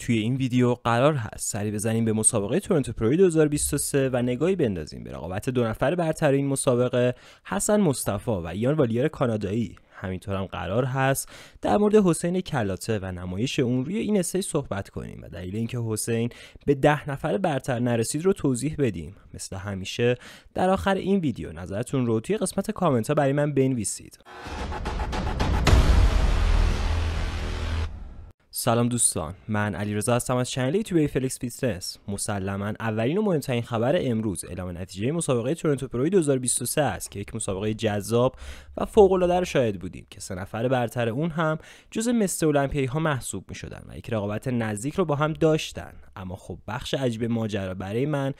توی این ویدیو قرار هست سری بزنیم به مسابقه تورنتو پروی 2023 و نگاهی بندازیم به رقابت دو نفر برتر این مسابقه حسن مصطفا و ایان والیر کانادایی همینطور هم قرار هست در مورد حسین کلاته و نمایش اون روی این استی صحبت کنیم و دلیل اینکه حسین به ده نفر برتر نرسید رو توضیح بدیم مثل همیشه در آخر این ویدیو نظرتون رو توی قسمت کامنت ها برای من بنویسید سلام دوستان من رضا هستم از چنل یوتیوب فلکس فیتنس مسلما اولین و مهمترین خبر امروز اعلام نتیجه مسابقه تورنتو پروی 2023 است که یک مسابقه جذاب و فوق العاده رو شاهد بودیم که سه نفر برتر اون هم جز مستر المپیایی ها محسوب می شدن و یک رقابت نزدیک رو با هم داشتن اما خب بخش عجیب ماجرا برای من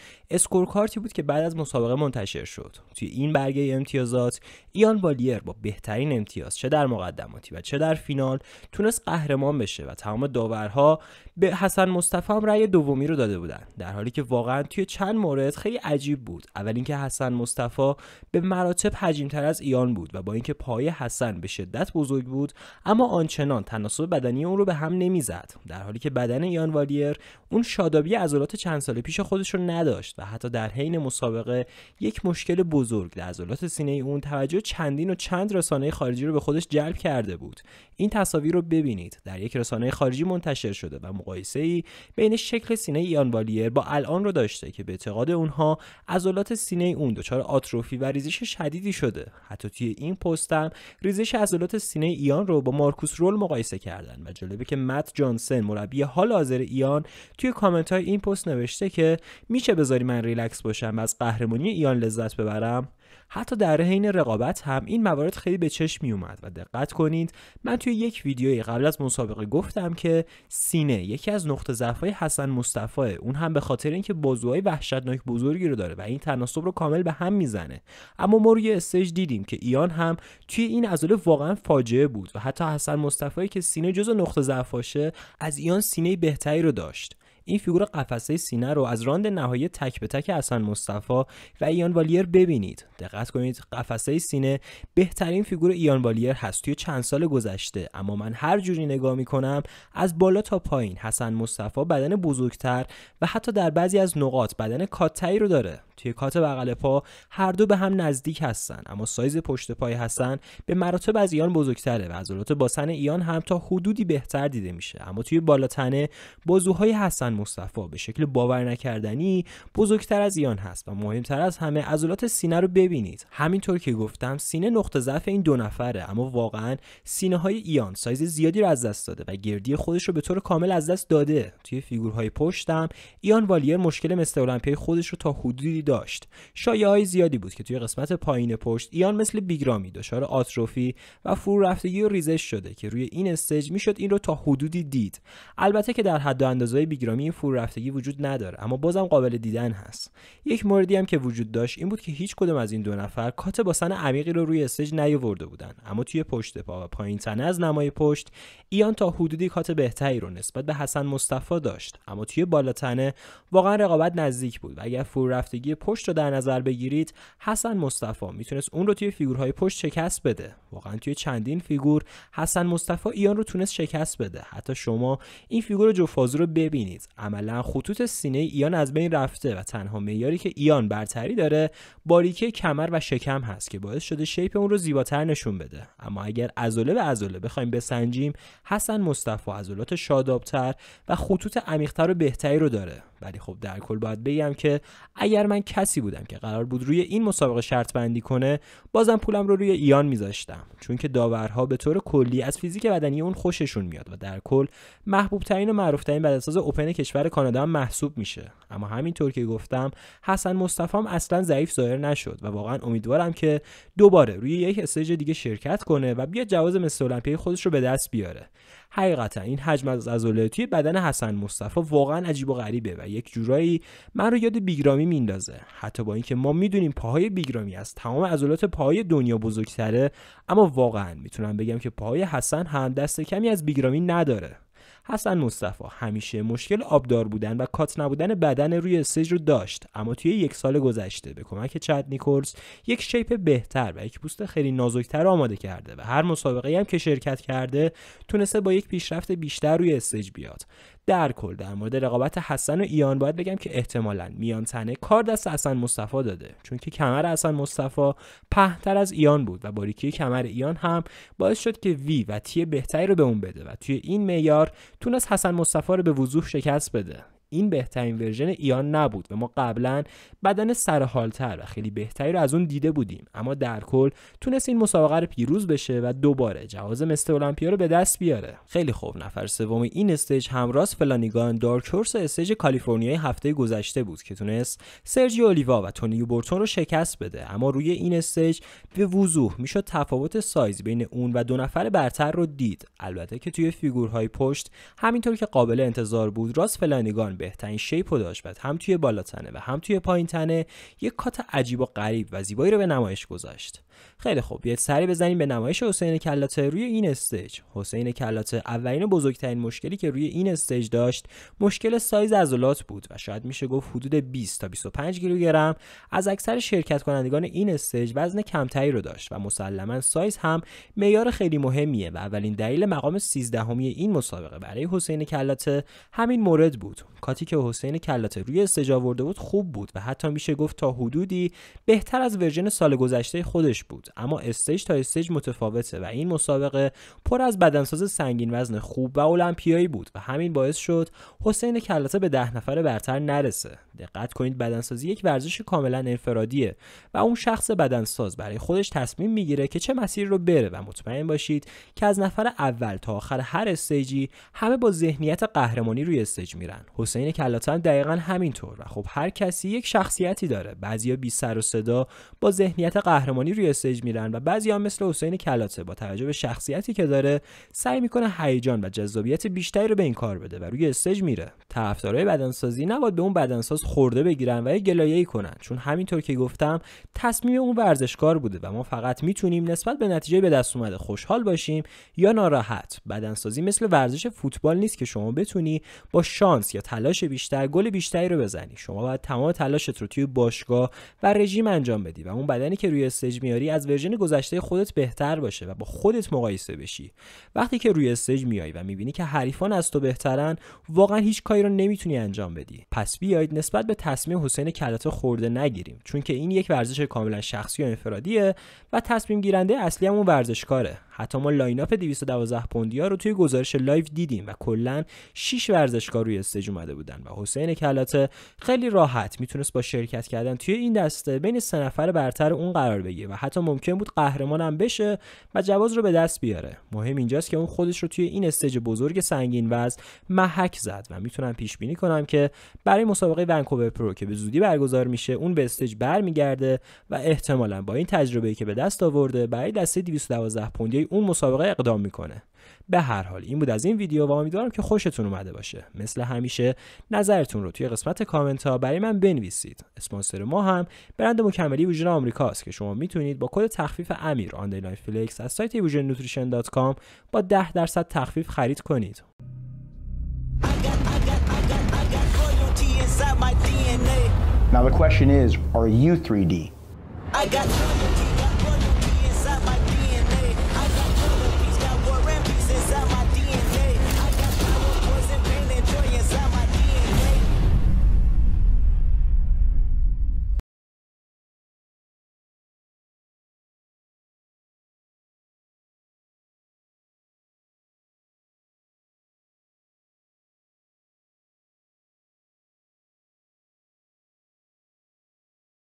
کارتی بود که بعد از مسابقه منتشر شد توی این برگه امتیازات ایان بالیر با بهترین امتیاز چه در مقدماتی و چه در فینال تونست قهرمان بشه تمام داورها به حسن مصطفی هم رأی دومی رو داده بودن در حالی که واقعا توی چند مورد خیلی عجیب بود اول اینکه حسن مصطفی به مراتب حجیمتر از ایان بود و با اینکه پای حسن به شدت بزرگ بود اما آنچنان تناسب بدنی اون رو به هم نمیزد در حالی که بدن ایان والیر اون شادابی عضلات چند سال پیش خودش رو نداشت و حتی در حین مسابقه یک مشکل بزرگ در عضلات سینه اون توجه چندین و چند رسانه خارجی رو به خودش جلب کرده بود این تصاویر رو ببینید در یک رسانه خارجی منتشر شده و مقایسه ای بین شکل سینه ایان والیر با الان رو داشته که به اعتقاد اونها عضلات سینه اون دچار آتروفی و ریزش شدیدی شده حتی توی این پستم ریزش عضلات سینه ایان رو با مارکوس رول مقایسه کردن و جالبه که مت جانسن مربی حال حاضر ایان توی کامنت های این پست نوشته که میشه بذاری من ریلکس باشم و از قهرمانی ایان لذت ببرم حتی در حین رقابت هم این موارد خیلی به چشم می اومد و دقت کنید من توی یک ویدیوی قبل از مسابقه گفتم که سینه یکی از نقطه ضعف حسن مصطفی اون هم به خاطر اینکه بازوهای وحشتناک بزرگی رو داره و این تناسب رو کامل به هم میزنه اما ما روی استیج دیدیم که ایان هم توی این عضله واقعا فاجعه بود و حتی حسن مصطفی که سینه جزء نقطه ضعفاشه از ایان سینه بهتری رو داشت این فیگور قفسه سینه رو از راند نهایی تک به تک حسن مصطفی و ایان والیر ببینید دقت کنید قفسه سینه بهترین فیگور ایان والیر هست توی چند سال گذشته اما من هر جوری نگاه میکنم از بالا تا پایین حسن مصطفی بدن بزرگتر و حتی در بعضی از نقاط بدن کاتتری رو داره توی کات بغل پا هر دو به هم نزدیک هستن اما سایز پشت پای هستن. به مراتب از ایان بزرگتره و عضلات باسن ایان هم تا حدودی بهتر دیده میشه اما توی بالاتنه بازوهای حسن مصطفی به شکل باور نکردنی بزرگتر از ایان هست و مهمتر از همه عضلات سینه رو ببینید همینطور که گفتم سینه نقطه ضعف این دو نفره اما واقعا سینه های ایان سایز زیادی رو از دست داده و گردی خودش رو به طور کامل از دست داده توی فیگورهای پشتم ایان والیر مشکل مثل المپیای خودش رو تا حدودی داشت های زیادی بود که توی قسمت پایین پشت ایان مثل بیگرامی دچار آتروفی و فرو رفتگی و ریزش شده که روی این استیج میشد این رو تا حدودی دید البته که در حد و اندازه بیگرامی این فرو رفتگی وجود نداره اما بازم قابل دیدن هست یک موردی هم که وجود داشت این بود که هیچ کدوم از این دو نفر کات باسن عمیقی رو روی استیج نیاورده بودن اما توی پشت پا و پایین تنه از نمای پشت ایان تا حدودی کات بهتری رو نسبت به حسن مصطفی داشت اما توی بالاتنه واقعا رقابت نزدیک بود و اگر فرو پشت رو در نظر بگیرید حسن مصطفی میتونست اون رو توی فیگورهای پشت شکست بده واقعا توی چندین فیگور حسن مصطفی ایان رو تونست شکست بده حتی شما این فیگور جوفازو رو ببینید عملا خطوط سینه ایان از بین رفته و تنها معیاری که ایان برتری داره باریکه کمر و شکم هست که باعث شده شیپ اون رو زیباتر نشون بده اما اگر ازوله به عضله بخوایم بسنجیم حسن مصطفی عضلات شادابتر و خطوط عمیقتر و بهتری رو داره ولی خب در کل باید بگم که اگر من کسی بودم که قرار بود روی این مسابقه شرط بندی کنه بازم پولم رو روی ایان میذاشتم چون که داورها به طور کلی از فیزیک بدنی اون خوششون میاد و در کل محبوب ترین و معروف ترین بدنساز اوپن کشور کانادا هم محسوب میشه اما همینطور که گفتم حسن مصطفی اصلا ضعیف ظاهر نشد و واقعا امیدوارم که دوباره روی یک استیج دیگه شرکت کنه و بیا جواز مثل المپیک خودش رو به دست بیاره حقیقتا این حجم از عضله بدن حسن مصطفی واقعا عجیب و غریبه و یک جورایی من رو یاد بیگرامی میندازه حتی با اینکه ما میدونیم پاهای بیگرامی از تمام عضلات پاهای دنیا بزرگتره اما واقعا میتونم بگم که پاهای حسن هم دست کمی از بیگرامی نداره حسن مصطفی همیشه مشکل آبدار بودن و کات نبودن بدن روی استیج رو داشت اما توی یک سال گذشته به کمک چد نیکورس یک شیپ بهتر و یک پوست خیلی نازکتر آماده کرده و هر مسابقه هم که شرکت کرده تونسته با یک پیشرفت بیشتر روی استیج بیاد در کل در مورد رقابت حسن و ایان باید بگم که احتمالا میان تنه کار دست حسن مصطفی داده چون که کمر حسن مصطفی پهتر از ایان بود و باریکی کمر ایان هم باعث شد که وی و تی بهتری رو به اون بده و توی این میار تونست حسن مصطفی رو به وضوح شکست بده این بهترین ورژن ایان نبود و ما قبلا بدن سرحالتر و خیلی بهتری رو از اون دیده بودیم اما در کل تونست این مسابقه رو پیروز بشه و دوباره جواز مستر المپیا رو به دست بیاره خیلی خوب نفر سوم این استیج همراز فلانیگان دارکورس استیج کالیفرنیای هفته گذشته بود که تونست سرجی اولیوا و تونی بورتون رو شکست بده اما روی این استیج به وضوح میشد تفاوت سایز بین اون و دو نفر برتر رو دید البته که توی فیگورهای پشت همینطور که قابل انتظار بود راست فلانیگان بهترین شیپ رو داشت و هم توی بالاتنه و هم توی پایین تنه یک کات عجیب و غریب و زیبایی رو به نمایش گذاشت خیلی خوب یه سری بزنیم به نمایش حسین کلاته روی این استیج حسین کلاته اولین و بزرگترین مشکلی که روی این استیج داشت مشکل سایز عضلات بود و شاید میشه گفت حدود 20 تا 25 کیلوگرم از اکثر شرکت کنندگان این استیج وزن کمتری رو داشت و مسلما سایز هم معیار خیلی مهمیه و اولین دلیل مقام 13 این مسابقه برای حسین کلاته همین مورد بود نکاتی که حسین کلاته روی استیج آورده بود خوب بود و حتی میشه گفت تا حدودی بهتر از ورژن سال گذشته خودش بود اما استیج تا استیج متفاوته و این مسابقه پر از بدنساز سنگین وزن خوب و المپیایی بود و همین باعث شد حسین کلاته به ده نفر برتر نرسه دقت کنید بدنسازی یک ورزش کاملا انفرادیه و اون شخص بدنساز برای خودش تصمیم میگیره که چه مسیر رو بره و مطمئن باشید که از نفر اول تا آخر هر استیجی همه با ذهنیت قهرمانی روی استیج میرن حسین حسین کلاتن دقیقا همینطور و خب هر کسی یک شخصیتی داره بعضیا بی سر و صدا با ذهنیت قهرمانی روی استیج میرن و بعضیا مثل حسین کلاته با توجه به شخصیتی که داره سعی میکنه هیجان و جذابیت بیشتری رو به این کار بده و روی استیج میره طرفدارای بدنسازی نباید به اون بدنساز خورده بگیرن و یه ای کنن چون همینطور که گفتم تصمیم اون ورزشکار بوده و ما فقط میتونیم نسبت به نتیجه به دست اومده خوشحال باشیم یا ناراحت بدنسازی مثل ورزش فوتبال نیست که شما بتونی با شانس یا تلاش بیشتر گل بیشتری رو بزنی شما باید تمام تلاشت رو توی باشگاه و رژیم انجام بدی و اون بدنی که روی استیج میاری از ورژن گذشته خودت بهتر باشه و با خودت مقایسه بشی وقتی که روی استیج میای و میبینی که حریفان از تو بهترن واقعا هیچ کاری رو نمیتونی انجام بدی پس بیایید نسبت به تصمیم حسین کلات خورده نگیریم چون که این یک ورزش کاملا شخصی و انفرادیه و تصمیم گیرنده اصلی همون ورزشکاره حتی ما لاین اپ 212 پوندی رو توی گزارش لایو دیدیم و کلا 6 ورزشکار روی استیج اومده و حسین کلاته خیلی راحت میتونست با شرکت کردن توی این دسته بین سه نفر برتر اون قرار بگیره و حتی ممکن بود قهرمان هم بشه و جواز رو به دست بیاره مهم اینجاست که اون خودش رو توی این استیج بزرگ سنگین وزن محک زد و میتونم پیش بینی کنم که برای مسابقه ونکوور پرو که به زودی برگزار میشه اون به استیج برمیگرده و احتمالا با این تجربه که به دست آورده برای دسته 212 پوندی اون مسابقه اقدام میکنه به هر حال این بود از این ویدیو و امیدوارم که خوشتون اومده باشه مثل همیشه نظرتون رو توی قسمت کامنت ها برای من بنویسید اسپانسر ما هم برند مکملی ویژن آمریکاست که شما میتونید با کد تخفیف امیر آندرلاین فلکس از سایت ویژن نوتریشن با 10 درصد تخفیف خرید کنید Now the question is, are you 3D? I got